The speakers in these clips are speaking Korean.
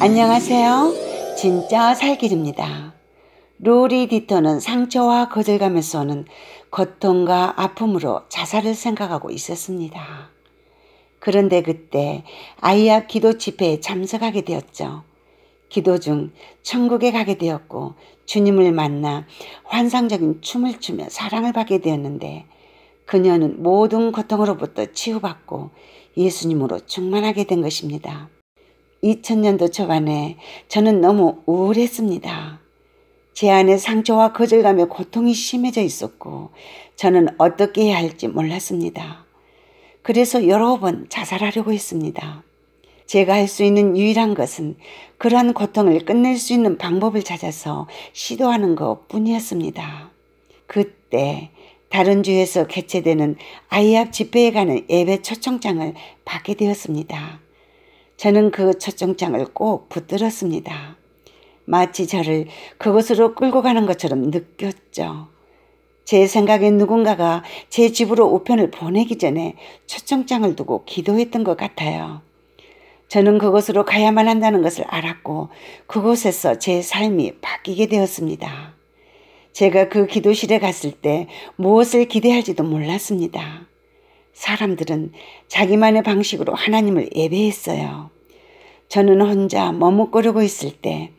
안녕하세요. 진짜 살길입니다. 로리 디터는 상처와 거절감에서 오는 고통과 아픔으로 자살을 생각하고 있었습니다. 그런데 그때 아이야 기도 집회에 참석하게 되었죠. 기도 중 천국에 가게 되었고 주님을 만나 환상적인 춤을 추며 사랑을 받게 되었는데 그녀는 모든 고통으로부터 치유받고 예수님으로 충만하게 된 것입니다. 2000년도 초반에 저는 너무 우울했습니다. 제 안에 상처와 거절감의 고통이 심해져 있었고 저는 어떻게 해야 할지 몰랐습니다. 그래서 여러 번 자살하려고 했습니다. 제가 할 수 있는 유일한 것은 그러한 고통을 끝낼 수 있는 방법을 찾아서 시도하는 것 뿐이었습니다. 그때 다른 주에서 개최되는 아이합 집회에 가는 예배 초청장을 받게 되었습니다. 저는 그 초청장을 꼭 붙들었습니다. 마치 저를 그곳으로 끌고 가는 것처럼 느꼈죠. 제 생각엔 누군가가 제 집으로 우편을 보내기 전에 초청장을 두고 기도했던 것 같아요. 저는 그곳으로 가야만 한다는 것을 알았고 그곳에서 제 삶이 바뀌게 되었습니다. 제가 그 기도실에 갔을 때 무엇을 기대할지도 몰랐습니다. 사람들은 자기만의 방식으로 하나님을 예배했어요. 저는 혼자 머뭇거리고 있을 때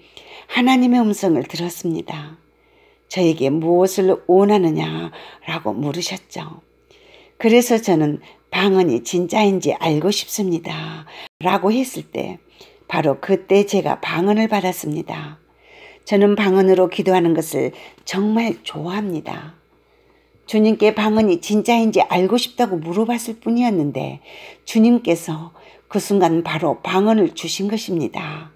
하나님의 음성을 들었습니다. 저에게 무엇을 원하느냐라고 물으셨죠. 그래서 저는 방언이 진짜인지 알고 싶습니다. 라고 했을 때 바로 그때 제가 방언을 받았습니다. 저는 방언으로 기도하는 것을 정말 좋아합니다. 주님께 방언이 진짜인지 알고 싶다고 물어봤을 뿐이었는데 주님께서 그 순간 바로 방언을 주신 것입니다.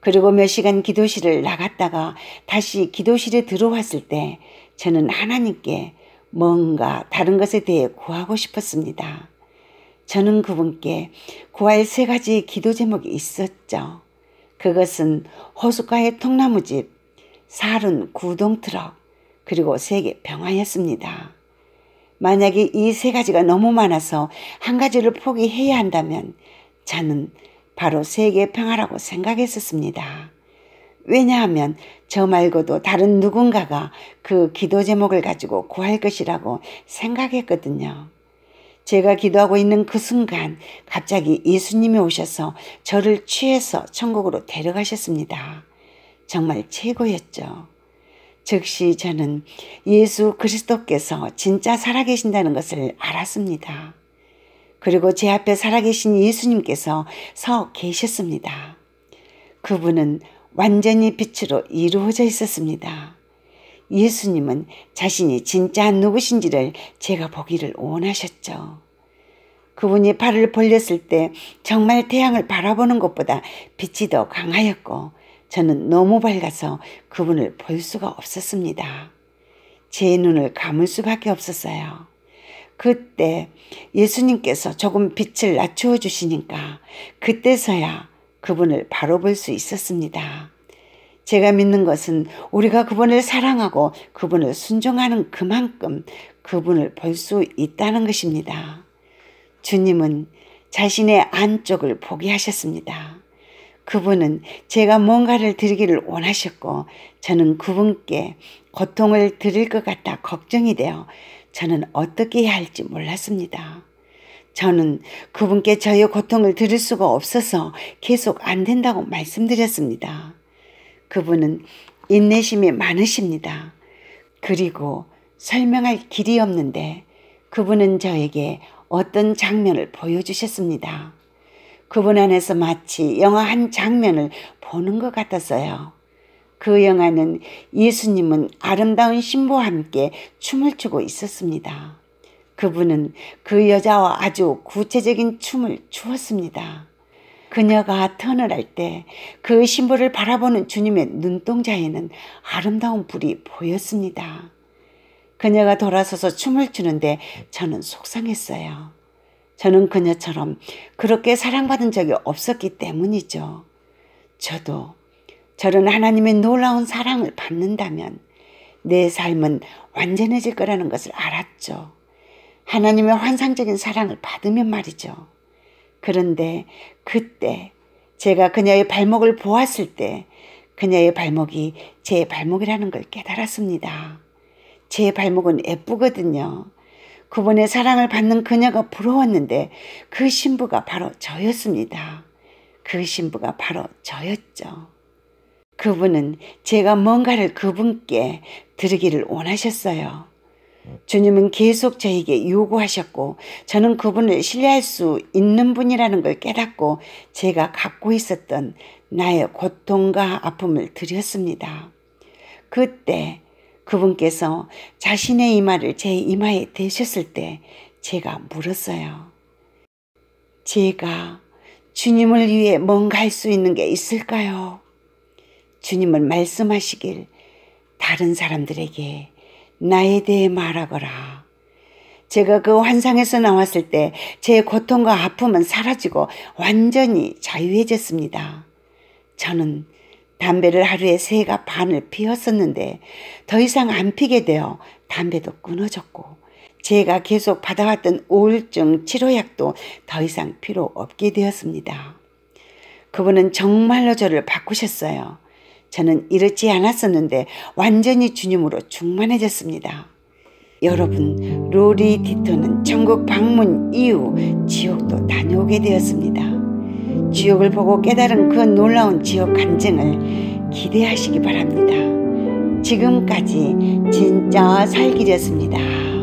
그리고 몇 시간 기도실을 나갔다가 다시 기도실에 들어왔을 때 저는 하나님께 뭔가 다른 것에 대해 구하고 싶었습니다. 저는 그분께 구할 세 가지 기도 제목이 있었죠. 그것은 호숫가의 통나무집, 살은 구동 트럭, 그리고 세계 평화였습니다. 만약에 이 세 가지가 너무 많아서 한 가지를 포기해야 한다면 저는 바로 세계 평화라고 생각했었습니다. 왜냐하면 저 말고도 다른 누군가가 그 기도 제목을 가지고 구할 것이라고 생각했거든요. 제가 기도하고 있는 그 순간 갑자기 예수님이 오셔서 저를 취해서 천국으로 데려가셨습니다. 정말 최고였죠. 즉시 저는 예수 그리스도께서 진짜 살아계신다는 것을 알았습니다. 그리고 제 앞에 살아계신 예수님께서 서 계셨습니다. 그분은 완전히 빛으로 이루어져 있었습니다. 예수님은 자신이 진짜 누구신지를 제가 보기를 원하셨죠. 그분이 발을 벌렸을 때 정말 태양을 바라보는 것보다 빛이 더 강하였고 저는 너무 밝아서 그분을 볼 수가 없었습니다. 제 눈을 감을 수밖에 없었어요. 그때 예수님께서 조금 빛을 낮추어 주시니까 그때서야 그분을 바로 볼 수 있었습니다. 제가 믿는 것은 우리가 그분을 사랑하고 그분을 순종하는 그만큼 그분을 볼 수 있다는 것입니다. 주님은 자신의 안쪽을 포기하셨습니다. 그분은 제가 뭔가를 드리기를 원하셨고 저는 그분께 고통을 드릴 것 같아 걱정이 되어 저는 어떻게 해야 할지 몰랐습니다. 저는 그분께 저의 고통을 드릴 수가 없어서 계속 안 된다고 말씀드렸습니다. 그분은 인내심이 많으십니다. 그리고 설명할 길이 없는데 그분은 저에게 어떤 장면을 보여주셨습니다. 그분 안에서 마치 영화 한 장면을 보는 것 같았어요. 그 영화는 예수님은 아름다운 신부와 함께 춤을 추고 있었습니다. 그분은 그 여자와 아주 구체적인 춤을 추었습니다. 그녀가 턴을 할 때 그 신부를 바라보는 주님의 눈동자에는 아름다운 불이 보였습니다. 그녀가 돌아서서 춤을 추는데 저는 속상했어요. 저는 그녀처럼 그렇게 사랑받은 적이 없었기 때문이죠. 저도 저런 하나님의 놀라운 사랑을 받는다면 내 삶은 완전해질 거라는 것을 알았죠. 하나님의 환상적인 사랑을 받으면 말이죠. 그런데 그때 제가 그녀의 발목을 보았을 때 그녀의 발목이 제 발목이라는 걸 깨달았습니다. 제 발목은 예쁘거든요. 그분의 사랑을 받는 그녀가 부러웠는데 그 신부가 바로 저였습니다. 그 신부가 바로 저였죠. 그분은 제가 뭔가를 그분께 드리기를 원하셨어요. 주님은 계속 저에게 요구하셨고 저는 그분을 신뢰할 수 있는 분이라는 걸 깨닫고 제가 갖고 있었던 나의 고통과 아픔을 드렸습니다. 그때 그분께서 자신의 이마를 제 이마에 대셨을 때 제가 물었어요. 제가 주님을 위해 뭔가 할 수 있는 게 있을까요? 주님은 말씀하시길 다른 사람들에게 나에 대해 말하거라. 제가 그 환상에서 나왔을 때 제 고통과 아픔은 사라지고 완전히 자유해졌습니다. 저는 담배를 하루에 세가 반을 피웠었는데 더 이상 안 피게 되어 담배도 끊어졌고 제가 계속 받아왔던 우울증 치료약도 더 이상 필요 없게 되었습니다. 그분은 정말로 저를 바꾸셨어요. 저는 이렇지 않았었는데 완전히 주님으로 충만해졌습니다. 여러분, 로리 디토는 천국 방문 이후 지옥도 다녀오게 되었습니다. 지역을 보고 깨달은 그 놀라운 지옥 간증을 기대하시기 바랍니다. 지금까지 진짜 살길이었습니다.